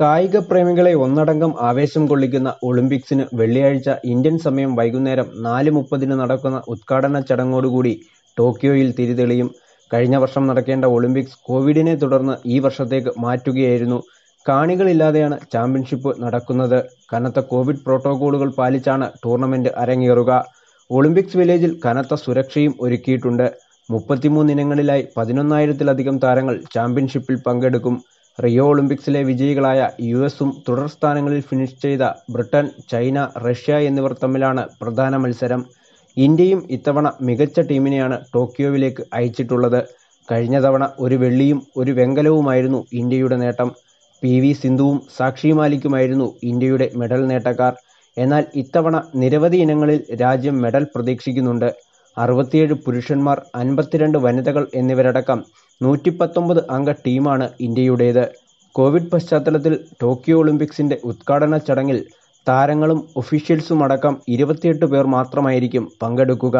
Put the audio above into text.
കായിക പ്രേമികളെ ഒന്നടങ്കം ആവേശം കൊള്ളിക്കുന്ന ഒളിമ്പിക്സിന് വെള്ളിയാഴ്ച ഇന്ത്യൻ സമയം വൈകുന്നേരം നാല് മുപ്പതിന് നടക്കുന്ന ഉദ്ഘാടന ചടങ്ങോടുകൂടി ടോക്കിയോയിൽ തിരിതെളിയും കഴിഞ്ഞ വർഷം നടക്കേണ്ട ഒളിമ്പിക്സ് കോവിഡിനെ തുടർന്ന് ഈ വർഷത്തേക്ക് മാറ്റുകയായിരുന്നു കാണികളില്ലാതെയാണ് ചാമ്പ്യൻഷിപ്പ് നടക്കുന്നത് കനത്ത കോവിഡ് പ്രോട്ടോകോളുകൾ പാലിച്ചാണ് ടൂർണമെന്റ് അരങ്ങേറുക ഒളിമ്പിക്സ് വില്ലേജിൽ കനത്ത സുരക്ഷയും ഒരുക്കിയിട്ടുണ്ട് മുപ്പത്തിമൂന്ന് ഇനങ്ങളിലായി പതിനൊന്നായിരത്തിലധികം താരങ്ങൾ ചാമ്പ്യൻഷിപ്പിൽ പങ്കെടുക്കും റിയോ ഒളിമ്പിക്സിലെ വിജയികളായ തുടർ തുടർസ്ഥാനങ്ങളിൽ ഫിനിഷ് ചെയ്ത ബ്രിട്ടൻ ചൈന റഷ്യ എന്നിവർ തമ്മിലാണ് പ്രധാന മത്സരം ഇന്ത്യയും ഇത്തവണ മികച്ച ടീമിനെയാണ് ടോക്കിയോവിലേക്ക് അയച്ചിട്ടുള്ളത് കഴിഞ്ഞ തവണ ഒരു വെള്ളിയും ഒരു വെങ്കലവുമായിരുന്നു ഇന്ത്യയുടെ നേട്ടം പി വി സിന്ധുവും സാക്ഷി മാലിക്കുമായിരുന്നു ഇന്ത്യയുടെ മെഡൽ നേട്ടക്കാർ എന്നാൽ ഇത്തവണ നിരവധി ഇനങ്ങളിൽ രാജ്യം മെഡൽ പ്രതീക്ഷിക്കുന്നുണ്ട് അറുപത്തിയേഴ് പുരുഷന്മാർ അൻപത്തിരണ്ട് വനിതകൾ എന്നിവരടക്കം പത്തൊമ്പത് അംഗ ടീമാണ് ഇന്ത്യയുടേത് കോവിഡ് പശ്ചാത്തലത്തിൽ ടോക്കിയോ ഒളിമ്പിക്സിന്റെ ഉദ്ഘാടന ചടങ്ങിൽ താരങ്ങളും അടക്കം ഇരുപത്തിയെട്ട് പേർ മാത്രമായിരിക്കും പങ്കെടുക്കുക